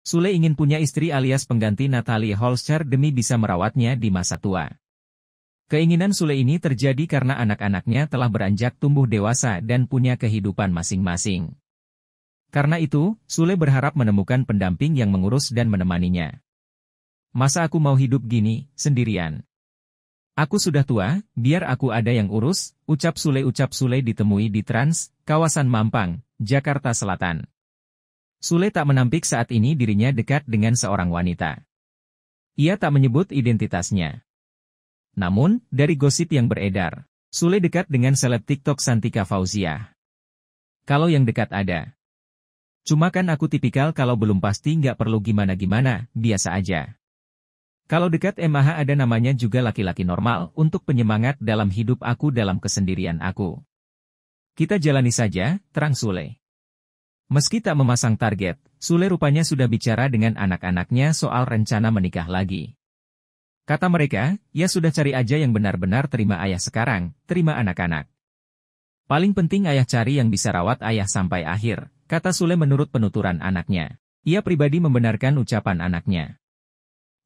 Sule ingin punya istri alias pengganti Natalie Holscher demi bisa merawatnya di masa tua. Keinginan Sule ini terjadi karena anak-anaknya telah beranjak tumbuh dewasa dan punya kehidupan masing-masing. Karena itu, Sule berharap menemukan pendamping yang mengurus dan menemaninya. Masa aku mau hidup gini, sendirian? Aku sudah tua, biar aku ada yang urus, ucap Sule-ucap Sule ditemui di Trans, kawasan Mampang, Jakarta Selatan. Sule tak menampik saat ini dirinya dekat dengan seorang wanita. Ia tak menyebut identitasnya. Namun, dari gosip yang beredar, Sule dekat dengan seleb TikTok Santika Fauzia. Kalau yang dekat ada. Cuma kan aku tipikal kalau belum pasti nggak perlu gimana-gimana, biasa aja. Kalau dekat MAH ada namanya juga laki-laki normal untuk penyemangat dalam hidup aku dalam kesendirian aku. Kita jalani saja, terang Sule. Meski tak memasang target, Sule rupanya sudah bicara dengan anak-anaknya soal rencana menikah lagi. Kata mereka, ya sudah cari aja yang benar-benar terima ayah sekarang, terima anak-anak. Paling penting ayah cari yang bisa rawat ayah sampai akhir, kata Sule menurut penuturan anaknya. Ia pribadi membenarkan ucapan anaknya.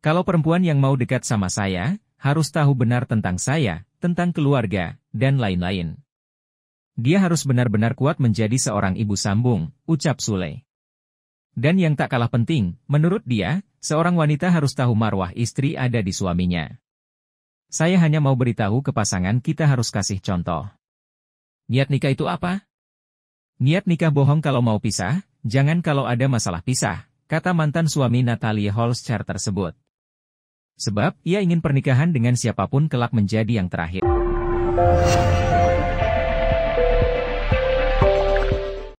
Kalau perempuan yang mau dekat sama saya, harus tahu benar tentang saya, tentang keluarga, dan lain-lain. Dia harus benar-benar kuat menjadi seorang ibu sambung, ucap Sule. Dan yang tak kalah penting, menurut dia, seorang wanita harus tahu marwah istri ada di suaminya. Saya hanya mau beritahu ke pasangan kita harus kasih contoh. Niat nikah itu apa? Niat nikah bohong kalau mau pisah, jangan kalau ada masalah pisah, kata mantan suami Natalie Holscher tersebut. Sebab, ia ingin pernikahan dengan siapapun kelak menjadi yang terakhir.